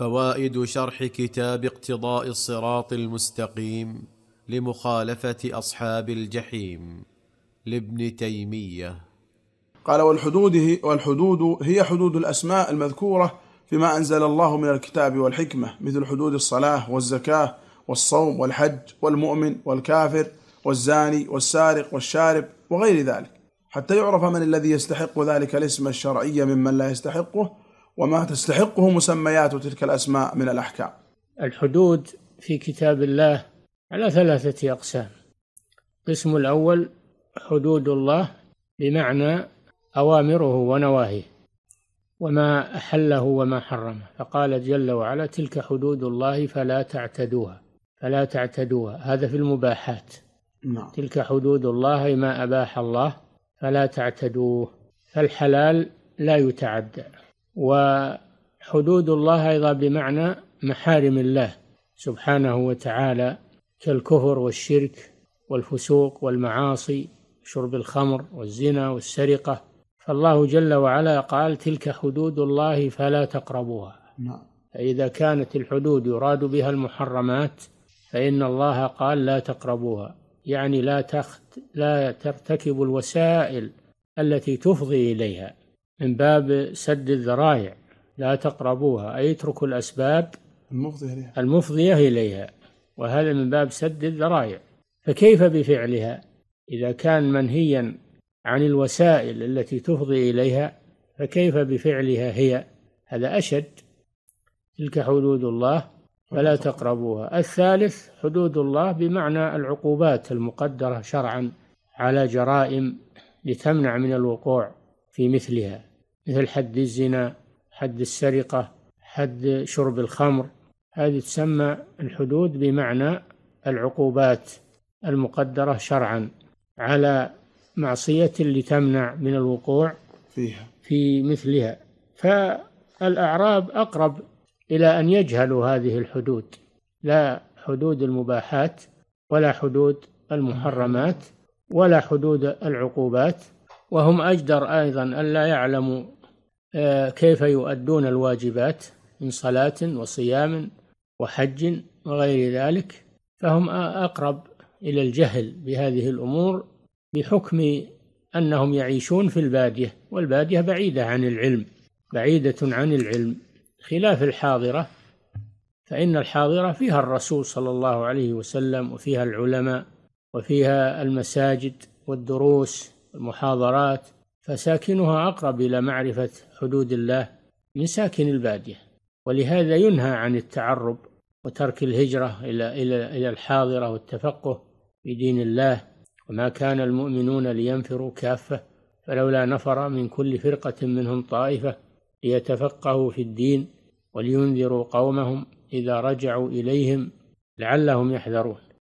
فوائد شرح كتاب اقتضاء الصراط المستقيم لمخالفه اصحاب الجحيم لابن تيميه قال والحدود والحدود هي حدود الاسماء المذكوره فيما انزل الله من الكتاب والحكمه مثل حدود الصلاه والزكاه والصوم والحج والمؤمن والكافر والزاني والسارق والشارب وغير ذلك حتى يعرف من الذي يستحق ذلك الاسم الشرعي ممن لا يستحقه وما تستحقه مسميات تلك الأسماء من الأحكام الحدود في كتاب الله على ثلاثة أقسام القسم الأول حدود الله بمعنى أوامره ونواهيه وما أحله وما حرمه فقال جل وعلا تلك حدود الله فلا تعتدوها فلا تعتدوها هذا في المباحات نعم. تلك حدود الله ما أباح الله فلا تعتدوه فالحلال لا يتعدى وحدود الله أيضا بمعنى محارم الله سبحانه وتعالى كالكفر والشرك والفسوق والمعاصي شرب الخمر والزنا والسرقة فالله جل وعلا قال تلك حدود الله فلا تقربوها نعم. فإذا كانت الحدود يراد بها المحرمات فإن الله قال لا تقربوها يعني لا تخت لا ترتكب الوسائل التي تفضي إليها من باب سد الذرائع لا تقربوها أي اتركوا الأسباب المفضية إليها المفضية إليها وهذا من باب سد الذرائع فكيف بفعلها إذا كان منهيا عن الوسائل التي تفضي إليها فكيف بفعلها هي هذا أشد تلك حدود الله فلا تقربوها الثالث حدود الله بمعنى العقوبات المقدرة شرعا على جرائم لتمنع من الوقوع في مثلها مثل حد الزنا حد السرقة حد شرب الخمر هذه تسمى الحدود بمعنى العقوبات المقدرة شرعا على معصية اللي تمنع من الوقوع فيها في مثلها فالأعراب أقرب إلى أن يجهلوا هذه الحدود لا حدود المباحات ولا حدود المحرمات ولا حدود العقوبات وهم أجدر أيضا ألا يعلموا آه، كيف يؤدون الواجبات من صلاة وصيام وحج وغير ذلك فهم أقرب إلى الجهل بهذه الأمور بحكم أنهم يعيشون في البادية والبادية بعيدة عن العلم بعيدة عن العلم خلاف الحاضرة فإن الحاضرة فيها الرسول صلى الله عليه وسلم وفيها العلماء وفيها المساجد والدروس المحاضرات فساكنها أقرب إلى معرفة حدود الله من ساكن البادية ولهذا ينهى عن التعرب وترك الهجرة إلى إلى إلى الحاضرة والتفقه في دين الله وما كان المؤمنون لينفروا كافة فلولا نفر من كل فرقة منهم طائفة ليتفقهوا في الدين ولينذروا قومهم إذا رجعوا إليهم لعلهم يحذرون